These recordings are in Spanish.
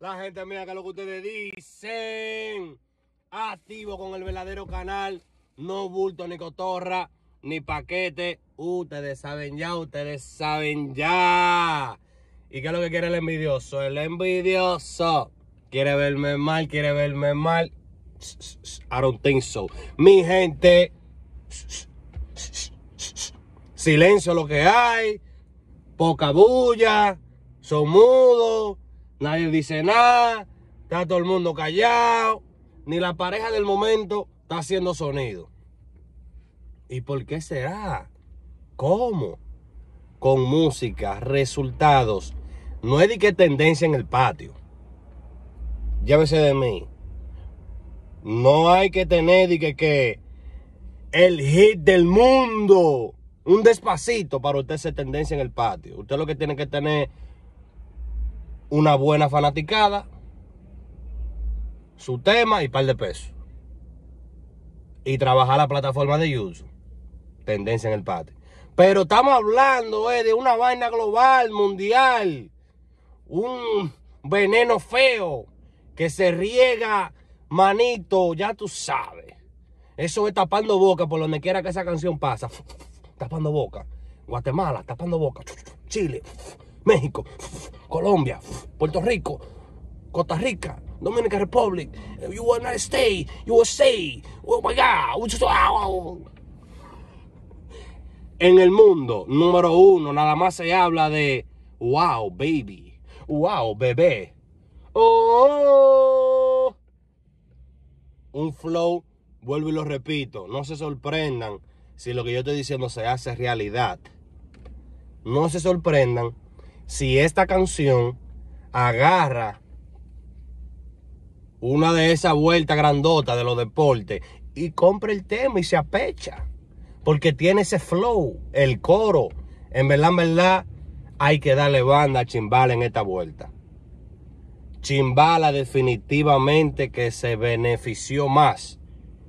La gente mira que lo que ustedes dicen. Activo con el verdadero canal. No bulto ni cotorra ni paquete. Ustedes saben ya, ustedes saben ya. ¿Y qué es lo que quiere el envidioso? El envidioso. Quiere verme mal, quiere verme mal. I don't Mi gente. Silencio lo que hay. Poca bulla. Son mudos. Nadie dice nada, está todo el mundo callado, ni la pareja del momento está haciendo sonido. ¿Y por qué será? ¿Cómo? Con música, resultados. No es de qué tendencia en el patio. Llévese de mí. No hay que tener de que, que el hit del mundo. Un despacito para usted ser tendencia en el patio. Usted lo que tiene que tener una buena fanaticada, su tema y par de pesos. Y trabajar la plataforma de YouTube. Tendencia en el patio. Pero estamos hablando eh, de una vaina global, mundial. Un veneno feo que se riega, manito, ya tú sabes. Eso es tapando boca por donde quiera que esa canción pasa. Tapando boca. Guatemala, tapando boca. Chile, México, Colombia, Puerto Rico, Costa Rica, Dominican Republic, United States, stay. oh my God. Ah, en el mundo, número uno, nada más se habla de wow, baby, wow, bebé. Oh, un flow, vuelvo y lo repito, no se sorprendan si lo que yo estoy diciendo se hace realidad. No se sorprendan si esta canción agarra una de esas vueltas grandotas de los deportes y compra el tema y se apecha. Porque tiene ese flow, el coro. En verdad, en verdad, hay que darle banda a Chimbala en esta vuelta. Chimbala definitivamente que se benefició más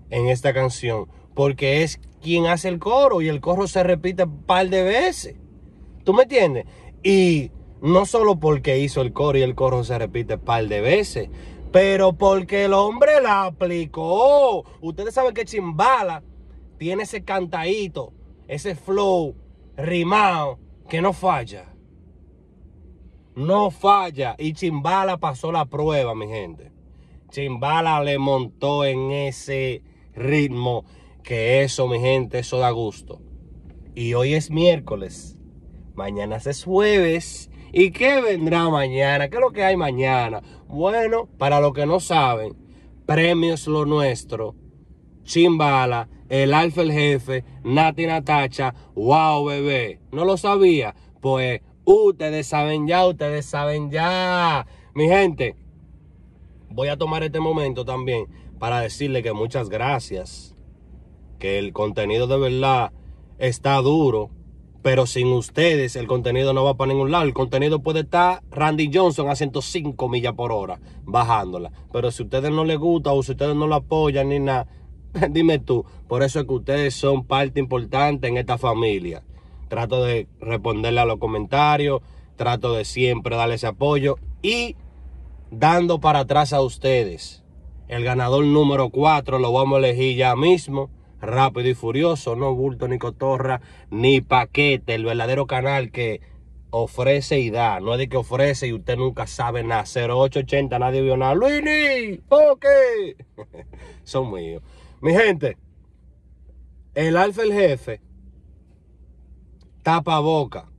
en esta canción. Porque es quien hace el coro y el coro se repite un par de veces. ¿Tú me entiendes? Y no solo porque hizo el coro y el coro se repite un par de veces, pero porque el hombre la aplicó. Ustedes saben que Chimbala tiene ese cantadito, ese flow rimado que no falla. No falla. Y Chimbala pasó la prueba, mi gente. Chimbala le montó en ese ritmo que eso, mi gente, eso da gusto. Y hoy es miércoles. Mañana es jueves. ¿Y qué vendrá mañana? ¿Qué es lo que hay mañana? Bueno, para los que no saben, premios lo nuestro. Chimbala, el Alfa el Jefe, Nati Natacha, wow bebé. ¿No lo sabía? Pues ustedes saben ya, ustedes saben ya. Mi gente, voy a tomar este momento también para decirle que muchas gracias. Que el contenido de verdad está duro pero sin ustedes el contenido no va para ningún lado. El contenido puede estar Randy Johnson a 105 millas por hora bajándola. Pero si a ustedes no les gusta o si ustedes no lo apoyan ni nada, dime tú. Por eso es que ustedes son parte importante en esta familia. Trato de responderle a los comentarios. Trato de siempre darle ese apoyo. Y dando para atrás a ustedes. El ganador número 4 lo vamos a elegir ya mismo. Rápido y Furioso, no bulto ni cotorra, ni paquete, el verdadero canal que ofrece y da, no es de que ofrece y usted nunca sabe nada. 0880, nadie vio nada. Luini, ok, son míos. Mi gente, el alfa el jefe tapa boca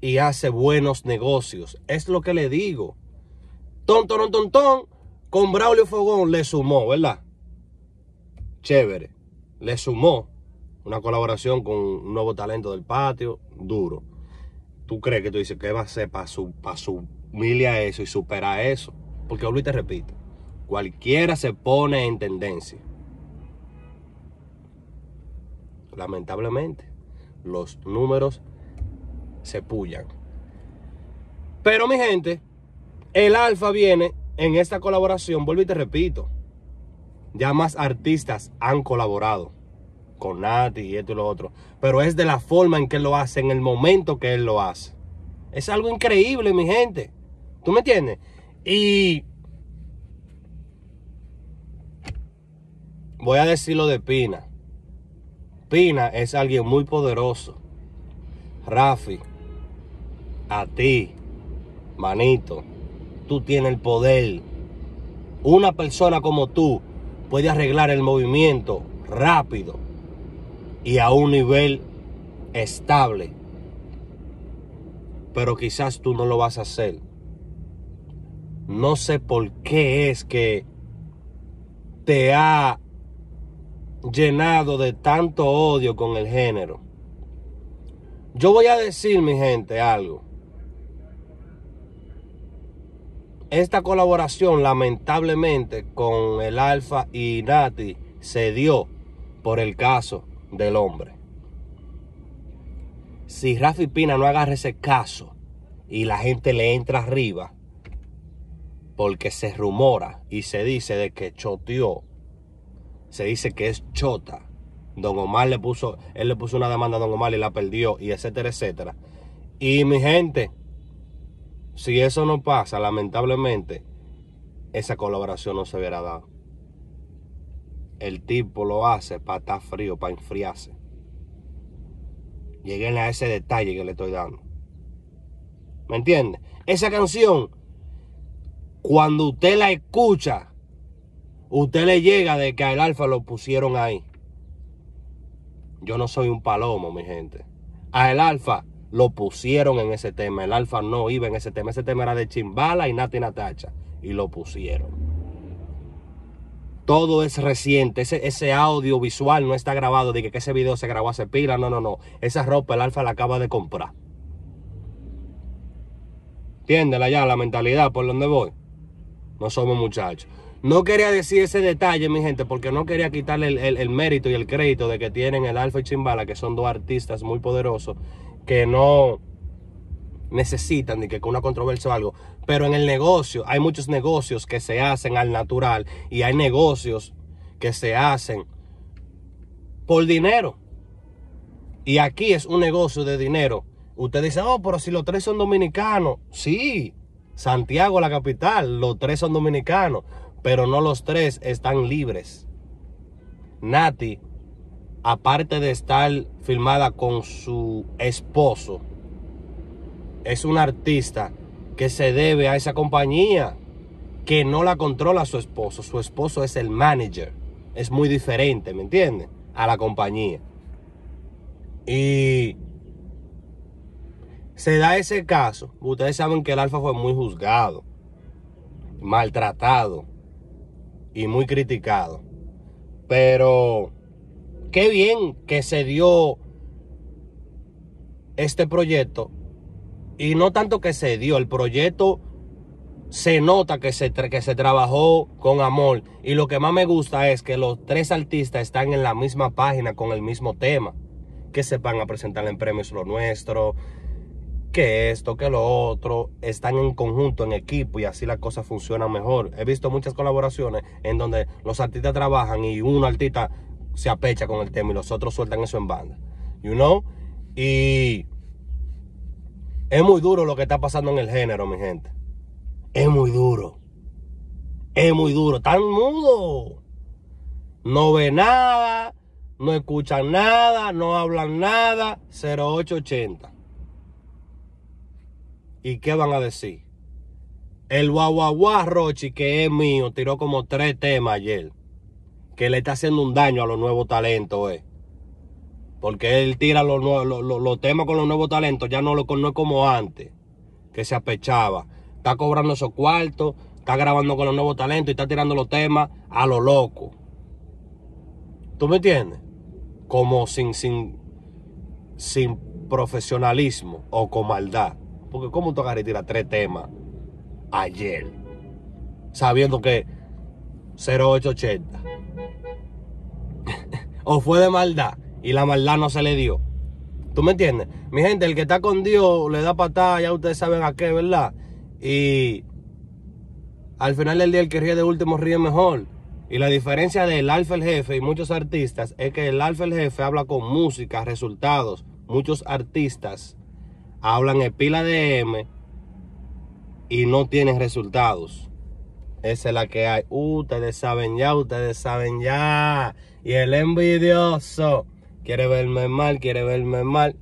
y hace buenos negocios. Es lo que le digo. ton, ton, con Braulio Fogón le sumó, ¿verdad? Chévere le sumó una colaboración con un nuevo talento del patio, duro. Tú crees que tú dices, que va a ser para su, a eso y superar eso? Porque vuelvo y te repito, cualquiera se pone en tendencia. Lamentablemente, los números se pullan. Pero mi gente, el alfa viene en esta colaboración, vuelvo y te repito, ya más artistas han colaborado con Nati y esto y lo otro. Pero es de la forma en que él lo hace, en el momento que él lo hace. Es algo increíble, mi gente. ¿Tú me entiendes? Y voy a decirlo de Pina. Pina es alguien muy poderoso. Rafi, a ti, manito, tú tienes el poder. Una persona como tú puede arreglar el movimiento rápido y a un nivel estable. Pero quizás tú no lo vas a hacer. No sé por qué es que te ha llenado de tanto odio con el género. Yo voy a decir, mi gente, algo. Esta colaboración lamentablemente con el Alfa y Nati se dio por el caso del hombre. Si Rafi Pina no agarra ese caso y la gente le entra arriba, porque se rumora y se dice de que choteó, se dice que es chota. Don Omar le puso, él le puso una demanda a Don Omar y la perdió, y etcétera, etcétera. Y mi gente, si eso no pasa, lamentablemente, esa colaboración no se hubiera dado. El tipo lo hace para estar frío, para enfriarse. Lleguen a ese detalle que le estoy dando. ¿Me entiende? Esa canción, cuando usted la escucha, usted le llega de que al alfa lo pusieron ahí. Yo no soy un palomo, mi gente. A el alfa lo pusieron en ese tema. El Alfa no iba en ese tema. Ese tema era de Chimbala y Nati Natacha. Y lo pusieron. Todo es reciente. Ese, ese visual no está grabado. De que ese video se grabó hace pila. No, no, no. Esa ropa el Alfa la acaba de comprar. Entiéndela ya, la mentalidad por donde voy. No somos muchachos. No quería decir ese detalle, mi gente, porque no quería quitarle el, el mérito y el crédito de que tienen el Alfa y Chimbala, que son dos artistas muy poderosos que no necesitan ni que con una controversia o algo. Pero en el negocio, hay muchos negocios que se hacen al natural y hay negocios que se hacen por dinero. Y aquí es un negocio de dinero. Usted dice, oh, pero si los tres son dominicanos. Sí, Santiago, la capital, los tres son dominicanos, pero no los tres están libres. Nati aparte de estar filmada con su esposo, es una artista que se debe a esa compañía que no la controla su esposo. Su esposo es el manager. Es muy diferente, ¿me entiendes? A la compañía. Y se da ese caso. Ustedes saben que el Alfa fue muy juzgado, maltratado y muy criticado. Pero qué bien que se dio este proyecto. Y no tanto que se dio, el proyecto se nota que se, que se trabajó con amor. Y lo que más me gusta es que los tres artistas están en la misma página con el mismo tema. Que se van a presentar en premios lo nuestro, que esto, que lo otro. Están en conjunto, en equipo y así la cosa funciona mejor. He visto muchas colaboraciones en donde los artistas trabajan y un artista se apecha con el tema y los otros sueltan eso en banda. You know? Y es muy duro lo que está pasando en el género, mi gente. Es muy duro. Es muy duro. Tan mudo. No ve nada. No escuchan nada. No hablan nada. 0880. ¿Y qué van a decir? El guaguaguá Rochi, que es mío, tiró como tres temas ayer que le está haciendo un daño a los nuevos talentos, eh. Porque él tira los, los, temas con los nuevos talentos, ya no lo es como antes, que se apechaba. Está cobrando esos cuartos, está grabando con los nuevos talentos y está tirando los temas a lo loco. ¿Tú me entiendes? Como sin, sin, sin profesionalismo o con maldad. Porque ¿cómo tú agarras y tres temas ayer? Sabiendo que 0880 o fue de maldad y la maldad no se le dio. ¿Tú me entiendes? Mi gente, el que está con Dios le da patada, ya ustedes saben a qué, ¿verdad? Y al final del día el que ríe de último ríe mejor. Y la diferencia del alfa el jefe y muchos artistas es que el alfa el jefe habla con música, resultados. Muchos artistas hablan en pila de M y no tienen resultados. Esa es la que hay. ustedes saben ya, ustedes saben ya. Y el envidioso quiere verme mal, quiere verme mal.